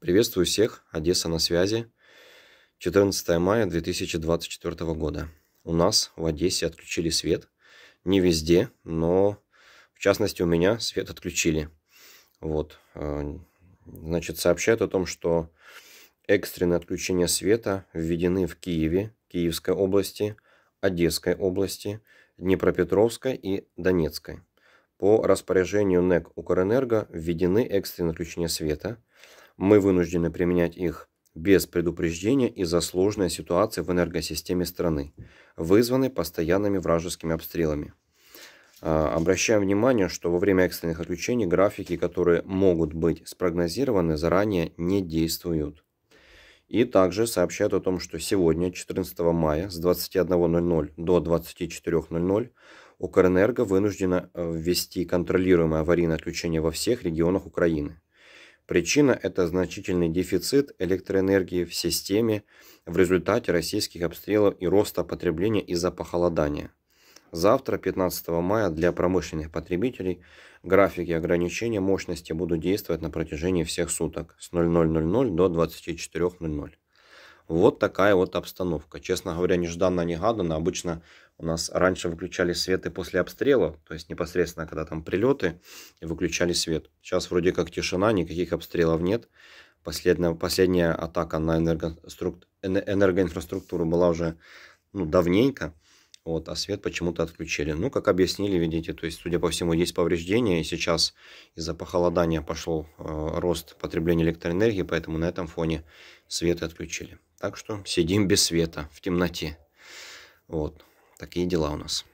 Приветствую всех, Одесса на связи. 14 мая 2024 года. У нас в Одессе отключили свет. Не везде, но в частности у меня свет отключили. Вот. Э, значит, сообщают о том, что экстренное отключение света введены в Киеве, Киевской области, Одесской области, Днепропетровской и Донецкой. По распоряжению НЭК «Укрэнерго» введены экстренные отключения света – мы вынуждены применять их без предупреждения из-за сложной ситуации в энергосистеме страны, вызванной постоянными вражескими обстрелами. А, обращаем внимание, что во время экстренных отключений графики, которые могут быть спрогнозированы, заранее не действуют. И также сообщают о том, что сегодня, 14 мая, с 21.00 до 24.00 Укрэнерго вынуждена э, ввести контролируемое аварийное отключение во всех регионах Украины. Причина – это значительный дефицит электроэнергии в системе в результате российских обстрелов и роста потребления из-за похолодания. Завтра, 15 мая, для промышленных потребителей графики ограничения мощности будут действовать на протяжении всех суток с 00.00 до 24.00. Вот такая вот обстановка. Честно говоря, нежданно-негаданно. Обычно у нас раньше выключали свет и после обстрела, то есть непосредственно, когда там прилеты, и выключали свет. Сейчас вроде как тишина, никаких обстрелов нет. Последняя, последняя атака на энергострук... энергоинфраструктуру была уже ну, давненько. Вот, а свет почему-то отключили. Ну, как объяснили, видите, то есть, судя по всему, есть повреждения, и сейчас из-за похолодания пошел э, рост потребления электроэнергии, поэтому на этом фоне свет отключили. Так что сидим без света, в темноте. Вот, такие дела у нас.